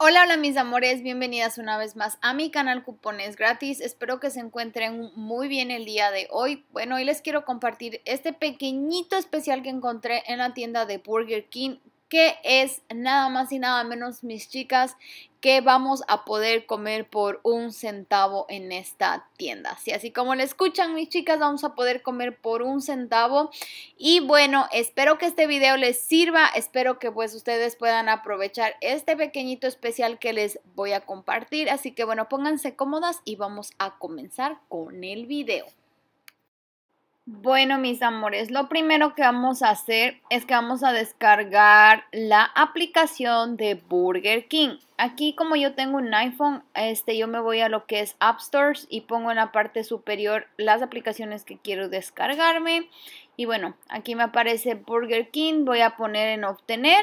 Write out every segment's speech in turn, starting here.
Hola, hola mis amores, bienvenidas una vez más a mi canal Cupones Gratis. Espero que se encuentren muy bien el día de hoy. Bueno, hoy les quiero compartir este pequeñito especial que encontré en la tienda de Burger King que es nada más y nada menos, mis chicas, que vamos a poder comer por un centavo en esta tienda. Así, así como le escuchan mis chicas, vamos a poder comer por un centavo. Y bueno, espero que este video les sirva, espero que pues ustedes puedan aprovechar este pequeñito especial que les voy a compartir. Así que bueno, pónganse cómodas y vamos a comenzar con el video. Bueno, mis amores, lo primero que vamos a hacer es que vamos a descargar la aplicación de Burger King aquí como yo tengo un iPhone, este, yo me voy a lo que es App Stores y pongo en la parte superior las aplicaciones que quiero descargarme. Y bueno, aquí me aparece Burger King, voy a poner en obtener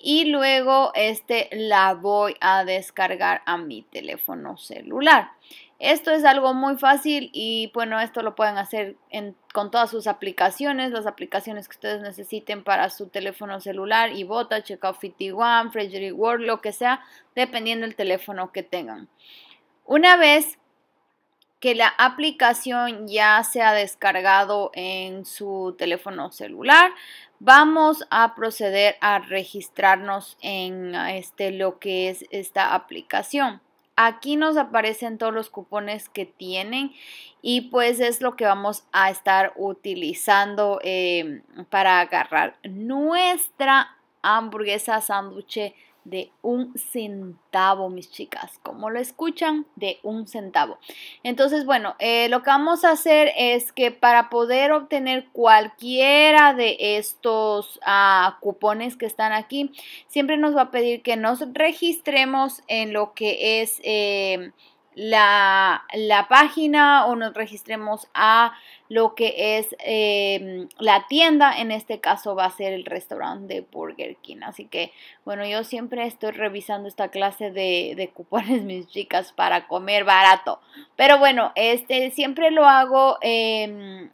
y luego este la voy a descargar a mi teléfono celular. Esto es algo muy fácil y bueno, esto lo pueden hacer con todas sus aplicaciones, las aplicaciones que ustedes necesiten para su teléfono celular, Ibota, Checkout 51, Frederick World, lo que sea, dependiendo del teléfono que tengan. Una vez que la aplicación ya se ha descargado en su teléfono celular, vamos a proceder a registrarnos en ah, este, lo que es esta aplicación. Aquí nos aparecen todos los cupones que tienen y pues es lo que vamos a estar utilizando eh, para agarrar nuestra hamburguesa sándwich de un centavo, mis chicas. como lo escuchan? De un centavo. Entonces, bueno, eh, lo que vamos a hacer es que para poder obtener cualquiera de estos ah, cupones que están aquí, siempre nos va a pedir que nos registremos en lo que es... Eh, la, página o nos registremos a lo que es em, la tienda, en este caso va a ser el restaurante de Burger King. Así que, bueno, yo siempre estoy revisando esta clase de, cupones, mis chicas, para comer barato. Pero bueno, este siempre lo hago. Em,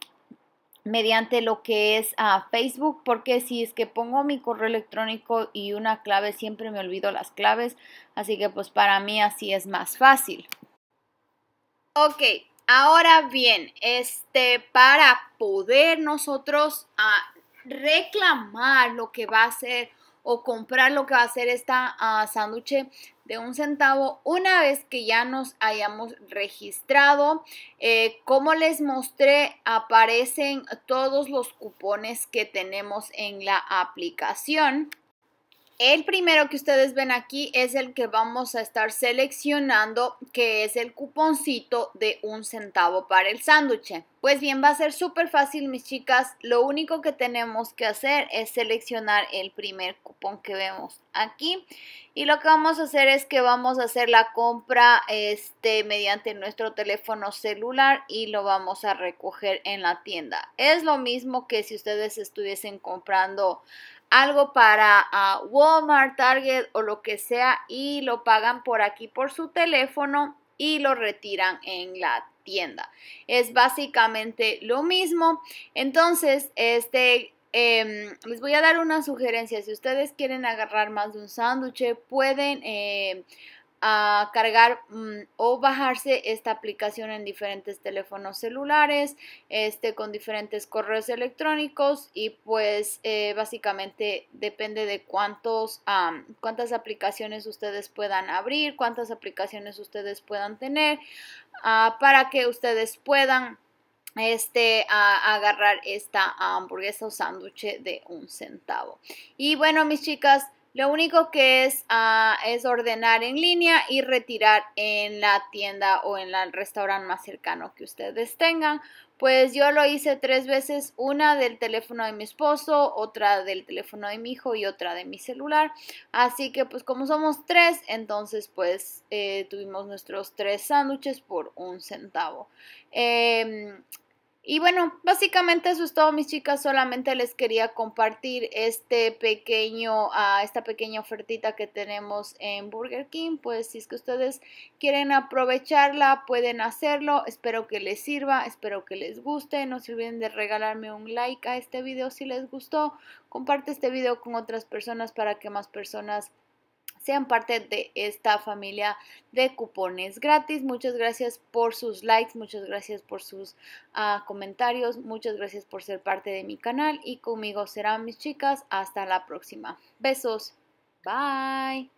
mediante lo que es ah, Facebook, porque si es que pongo mi correo electrónico y una clave, siempre me olvido las claves, así que pues para mí así es más fácil. Ok, ahora bien, este, para poder nosotros ah, reclamar lo que va a ser o comprar lo que va a ser esta ah, sándwich de un centavo una vez que ya nos hayamos registrado. Eh, como les mostré, aparecen todos los cupones que tenemos en la aplicación. El primero que ustedes ven aquí es el que vamos a estar seleccionando, que es el cuponcito de un centavo para el sándwich. Pues bien, va a ser súper fácil, mis chicas. Lo único que tenemos que hacer es seleccionar el primer cupón que vemos aquí. Y lo que vamos a hacer es que vamos a hacer la compra este, mediante nuestro teléfono celular y lo vamos a recoger en la tienda. Es lo mismo que si ustedes estuviesen comprando algo para Walmart ah, Walmart, Target o lo que sea y lo pagan por aquí por su teléfono y lo retiran en la tienda. Es básicamente lo mismo. Entonces, este, em, les voy a dar una sugerencia. Si ustedes quieren agarrar más de un sándwich, pueden... Em, a cargar mm, o bajarse esta aplicación en diferentes teléfonos celulares, este con diferentes correos electrónicos y pues eh, básicamente depende de cuántos cuántas aplicaciones ustedes puedan abrir, cuántas aplicaciones ustedes puedan tener ah, para que ustedes puedan este agarrar esta hamburguesa o sándwich de un centavo. Y bueno, mis chicas, lo único que es, ah, es ordenar en línea y retirar en la tienda o en el restaurante más cercano que ustedes tengan. Pues yo lo hice tres veces, una del teléfono de mi esposo, otra del teléfono de mi hijo y otra de mi celular. Así que pues como somos tres, entonces pues eh, tuvimos nuestros tres sándwiches por un centavo. Em, y bueno, básicamente eso es todo, mis chicas. Solamente les quería compartir este pequeño, ah, esta pequeña ofertita que tenemos en Burger King. Pues si es que ustedes quieren aprovecharla, pueden hacerlo. Espero que les sirva, espero que les guste. No se olviden de regalarme un like a este video si les gustó. Comparte este video con otras personas para que más personas sean parte de esta familia de cupones gratis. Muchas gracias por sus likes, muchas gracias por sus ah, comentarios, muchas gracias por ser parte de mi canal y conmigo serán mis chicas. Hasta la próxima. Besos. Bye.